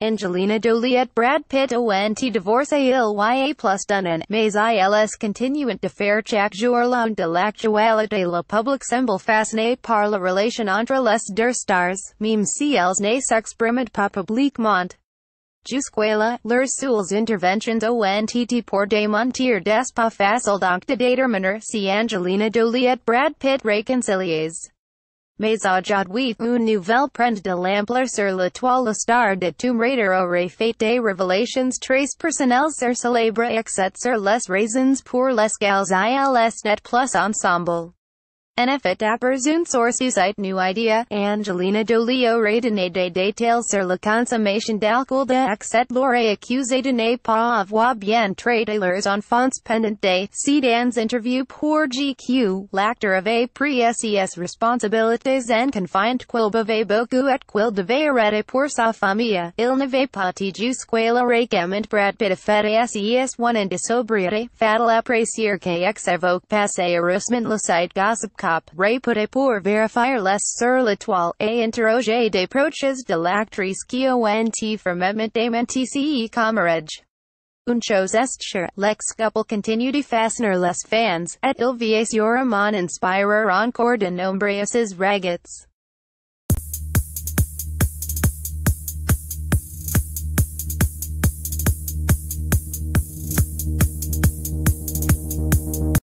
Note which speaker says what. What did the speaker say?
Speaker 1: Angelina Jolie et Brad Pitt awanti divorce il y a plus d'un an, mais ils continuent de faire chaque jour l'un de l'actualité la public semble fasciné par la relation entre les deux stars, même si elles ne s'expriment pas publiquement. Jusquela, leurs soul's interventions ont pour démentir des pas faciles donc de déterminer si Angelina Jolie et Brad Pitt réconciliés. Mais aujourd'hui une nouvelle prend de l'ampleur sur l'étoile star de Tomb Raider aurait fait des revelations trace personnelles sur célèbre et sur les raisons pour gals ils net plus ensemble. NF Dapper Zune Source Site New Idea, Angelina Jolie au Radine des détails sur la consommation d'alcool de Axet Lore accusé de ne pas avoir bien trailers leurs enfants pendant des sedans interview pour GQ, l'acteur avait pris ses responsibilités en confined qu'il buvait beaucoup et qu'il devait arrêter pour sa famille, il n'avait pas tiju squela requement Brad Pitt a fait ses one and de sobriété, fatal apprécier que ex évoque passé harassment le site gossip top, Ray pour vérifier les sur l'étoile, et interroger des proches de l'actrice qui ont fermement démenti ce camarage. Une chose est sûre, Lex couple continue de fastener les fans, et il vieillissera mon inspirer encore de nombreuses regrets.